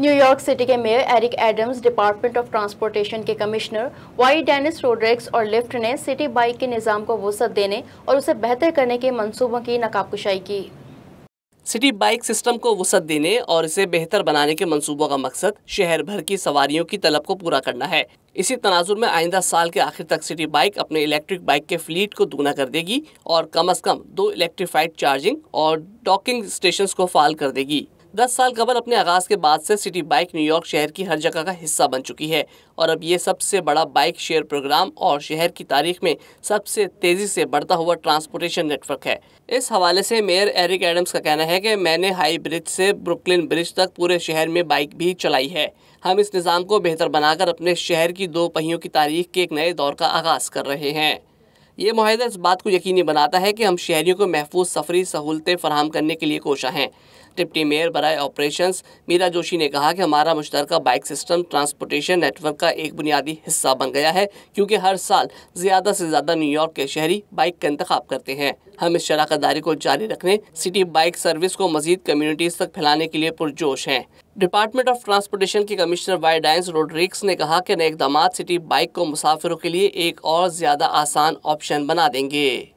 New York city के mayor Eric Adams department of transportation के commissioner Ydanis Rodriguez और Lyft ने Citi Bike के निज़ाम को वसत देने और उसे बेहतर करने के मंसूबों की नकाबकुशाई की सिटी बाइक सिस्टम को वसत देने और इसे बेहतर बनाने के मंसूबों का मकसद शहर भर की सवारियों की तलब को पूरा करना है इसी तनाजुर में आइंदा साल के आखिर तक सिटी बाइक अपने इलेक्ट्रिक बाइक के फ्लीट को दूना कर देगी और कम अज कम दो इलेक्ट्रिफाइड चार्जिंग और डॉकिंग स्टेशन को फाल कर देगी दस साल कबल अपने आगाज़ के बाद से सिटी बाइक न्यूयॉर्क शहर की हर जगह का हिस्सा बन चुकी है और अब ये सबसे बड़ा बाइक शेयर प्रोग्राम और शहर की तारीख में सबसे तेज़ी से बढ़ता हुआ ट्रांसपोर्टेशन नेटवर्क है इस हवाले से मेयर एरिक एडम्स का कहना है कि मैंने हाई ब्रिज से ब्रुकलिन ब्रिज तक पूरे शहर में बाइक भी चलाई है हम इस निज़ाम को बेहतर बनाकर अपने शहर की दो पहियों की तारीख के एक नए दौर का आगाज़ कर रहे हैं ये माहिदा इस बात को यकीनी बनाता है कि हम शहरीों को महफूज सफरी सहूलतें फराहम करने के लिए कोशा हैं डिप्टी मेयर बरए ऑपरेशंस मीरा जोशी ने कहा कि हमारा मुश्तर बाइक सिस्टम ट्रांसपोर्टेशन नेटवर्क का एक बुनियादी हिस्सा बन गया है क्योंकि हर साल ज़्यादा से ज़्यादा न्यूयॉर्क के शहरी बाइक का इंतखब करते हैं हम इस दारी को जारी रखने सिटी बाइक सर्विस को मजीद कम्यूनिटीज़ तक फैलाने के लिए पुरजोश हैं डिपार्टमेंट ऑफ ट्रांसपोर्टेशन के कमिश्नर वाई डाइंस रोड्रिक्स ने कहा कि नए इकदाम सिटी बाइक को मुसाफिरों के लिए एक और ज़्यादा आसान ऑप्शन बना देंगे